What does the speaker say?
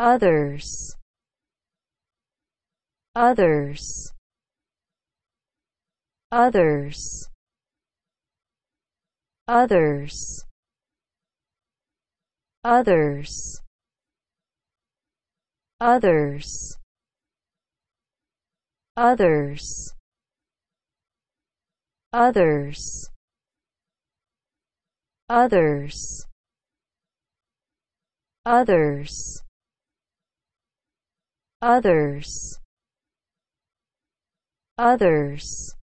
others others others others others others others others others others others others